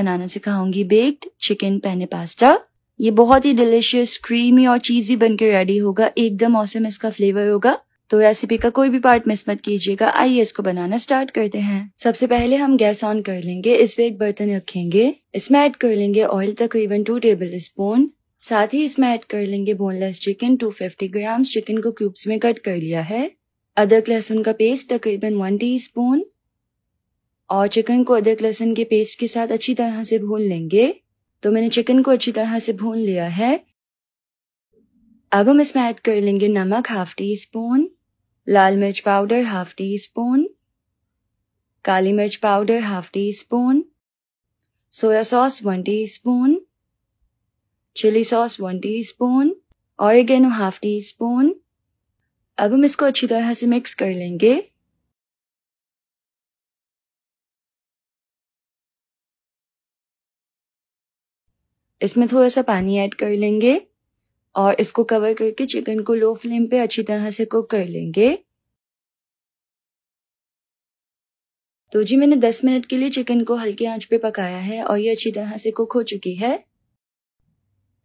बनाना सिखाऊंगी baked chicken penne pasta ये बहुत ही डिलिशियस क्रीमी और चीजी बनकर रेडी होगा एकदम औसम इसका फ्लेवर होगा तो रेसिपी का कोई भी पार्ट मिस मत कीजिएगा आइए इसको बनाना स्टार्ट करते हैं सबसे पहले हम गैस ऑन कर लेंगे इसमें एक बर्तन रखेंगे इसमें ऐड कर लेंगे ऑयल तकरीबन टू टेबल स्पून साथ ही इसमें ऐड कर लेंगे बोनलेस चिकन 250 ग्राम चिकन को क्यूब्स में कट कर लिया है अदरक लहसुन का पेस्ट तकरीबन वन स्पून और चिकन को अदरक लहसुन के पेस्ट के साथ अच्छी तरह से भून लेंगे तो मैंने चिकन को अच्छी तरह से भून लिया है अब हम इसमें ऐड कर लेंगे नमक हाफ टी स्पून लाल मिर्च पाउडर हाफ टी स्पून काली मिर्च powder half teaspoon soya sauce one teaspoon chilli sauce one teaspoon और हाफ टी स्पून अब हम इसको अच्छी तरह से मिक्स कर लेंगे इसमें थोड़ा सा पानी ऐड कर लेंगे और इसको कवर करके चिकन को लो फ्लेम पे अच्छी तरह से कुक कर लेंगे तो जी मैंने 10 मिनट के लिए चिकन को हल्की आंच पे पकाया है और ये अच्छी तरह से कुक हो चुकी है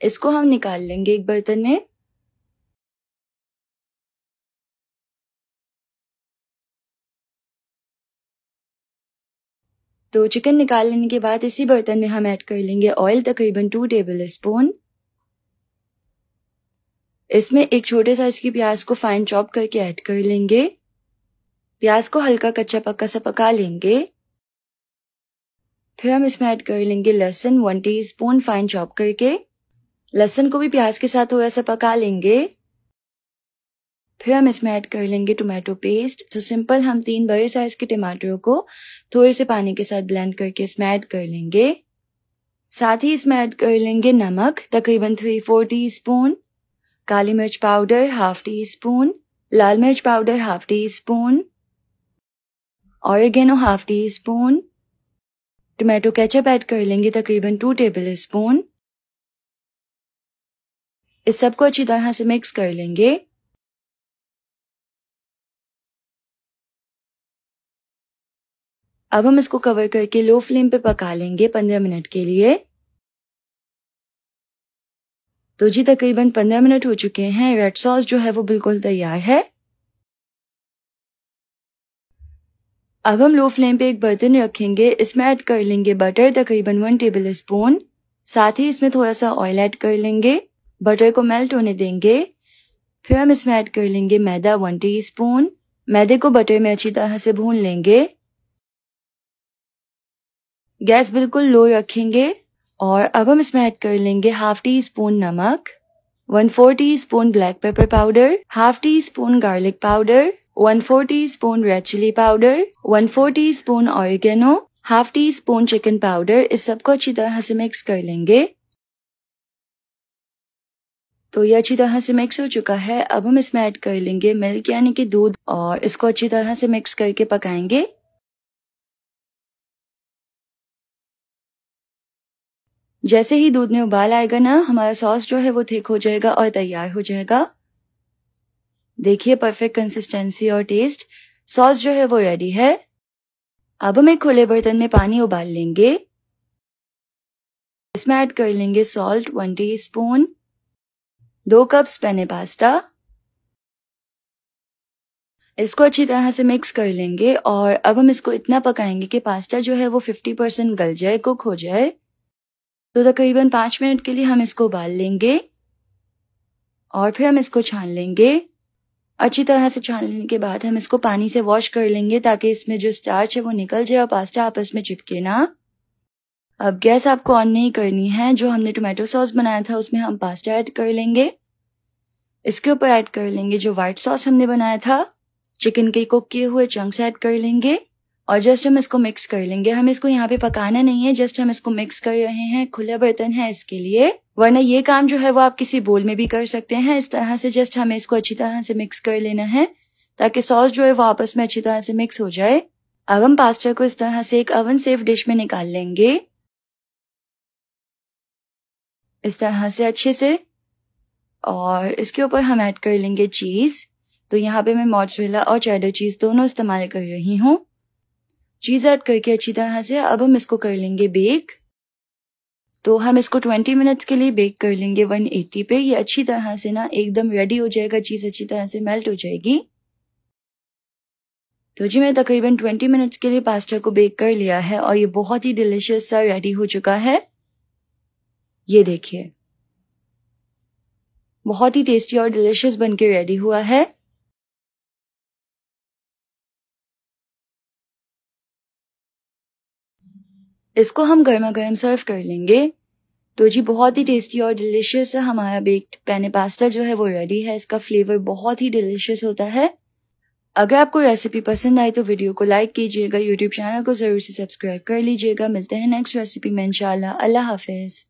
इसको हम निकाल लेंगे एक बर्तन में तो चिकन निकाल लेने के बाद इसी बर्तन में हम ऐड कर लेंगे ऑयल तकरीबन टू टेबल स्पून इसमें एक छोटे साइज की प्याज को फाइन चॉप करके ऐड कर लेंगे प्याज को हल्का कच्चा पक्का सा पका लेंगे फिर हम इसमें ऐड कर लेंगे लहसुन वन स्पून फाइन चॉप करके लहसुन को भी प्याज के साथ थोड़ा सा पका लेंगे फिर हम इसमें ऐड कर लेंगे टोमेटो पेस्ट तो सिंपल हम तीन बड़े साइज के टमाटरों को थोड़े से पानी के साथ ब्लेंड करके इसमें ऐड कर लेंगे साथ ही इसमें ऐड कर लेंगे नमक तकरीबन थ्री फोर टी स्पून काली मिर्च पाउडर हाफ टी स्पून लाल मिर्च powder half teaspoon oregano half teaspoon tomato ketchup add कर लेंगे तकरीबन टू टेबल स्पून इस सबको अच्छी तरह से मिक्स कर लेंगे अब हम इसको कवर करके लो फ्लेम पे पका लेंगे पंद्रह मिनट के लिए तो जी तकरीबन पंद्रह मिनट हो चुके हैं रेड सॉस जो है वो बिल्कुल तैयार है अब हम लो फ्लेम पे एक बर्तन रखेंगे इसमें ऐड कर लेंगे बटर तकरीबन वन टेबल स्पून साथ ही इसमें थोड़ा सा ऑयल ऐड कर लेंगे बटर को मेल्ट होने देंगे फिर हम इसमें ऐड कर लेंगे मैदा वन टी मैदे को बटर में अच्छी तरह से भून लेंगे गैस बिल्कुल लो रखेंगे और अब हम इसमें ऐड कर लेंगे हाफ टी स्पून नमक one four teaspoon black pepper powder half teaspoon garlic powder one four teaspoon red chilli powder one four teaspoon oregano half teaspoon chicken powder इस सबको अच्छी तरह से mix कर लेंगे तो ये अच्छी तरह से मिक्स हो चुका है अब हम इसमें ऐड कर लेंगे मिल्क यानी कि दूध और इसको अच्छी तरह से मिक्स करके पकाएंगे जैसे ही दूध में उबाल आएगा ना हमारा सॉस जो है वो थिक हो जाएगा और तैयार हो जाएगा देखिए परफेक्ट कंसिस्टेंसी और टेस्ट सॉस जो है वो रेडी है अब हम एक खुले बर्तन में पानी उबाल लेंगे इसमें ऐड कर लेंगे सॉल्ट वन टी स्पून दो कप पेने पास्ता इसको अच्छी तरह से मिक्स कर लेंगे और अब हम इसको इतना पकाएंगे कि पास्ता जो है वो 50 परसेंट गल जाए कुक हो जाए तो तकरीबन तो पाँच मिनट के लिए हम इसको उबाल लेंगे और फिर हम इसको छान लेंगे अच्छी तरह से छान लेने के बाद हम इसको पानी से वॉश कर लेंगे ताकि इसमें जो स्टार्च है वो निकल जाए और पास्ता आपस में चिपके ना अब गैस आपको ऑन नहीं करनी है जो हमने टोमेटो सॉस बनाया था उसमें हम पास्ता ऐड कर लेंगे इसके ऊपर ऐड कर लेंगे जो वाइट सॉस हमने बनाया था चिकन के कुक किए हुए चंक्स ऐड कर लेंगे और जस्ट हम इसको मिक्स कर लेंगे हम इसको यहाँ पे पकाना नहीं है जस्ट हम इसको मिक्स कर रहे हैं खुला बर्तन है इसके लिए वरना ये काम जो है वो आप किसी बोल में भी कर सकते हैं इस तरह से जस्ट हमें इसको अच्छी तरह से मिक्स कर लेना है ताकि सॉस जो है वो आपस में अच्छी तरह से मिक्स हो जाए अब हम पास्ता को इस तरह से एक अवन सेफ डिश में निकाल लेंगे इस तरह से अच्छे से और इसके ऊपर हम ऐड कर लेंगे चीज़ तो यहाँ पे मैं मोजरेला और चेडर चीज़ दोनों इस्तेमाल कर रही हूँ चीज़ ऐड करके अच्छी तरह से अब हम इसको कर लेंगे बेक तो हम इसको 20 मिनट्स के लिए बेक कर लेंगे 180 पे ये अच्छी तरह से ना एकदम रेडी हो जाएगा चीज़ अच्छी तरह से मेल्ट हो जाएगी तो जी मैंने तकरीबन 20 मिनट्स के लिए पास्ता को बेक कर लिया है और ये बहुत ही डिलिशियस सा रेडी हो चुका है ये देखिए बहुत ही टेस्टी और डिलिशियस बनके रेडी हुआ है इसको हम गर्मा गर्म सर्व कर लेंगे तो जी बहुत ही टेस्टी और डिलिशियस है हमारा बेक्ड पेने पास्ता जो है वो रेडी है इसका फ्लेवर बहुत ही डिलिशियस होता है अगर आपको रेसिपी पसंद आई तो वीडियो को लाइक कीजिएगा यूट्यूब चैनल को ज़रूर से सब्सक्राइब कर लीजिएगा मिलते हैं नेक्स्ट रेसिपी में इंशाल्लाह अल्लाह हाफिज़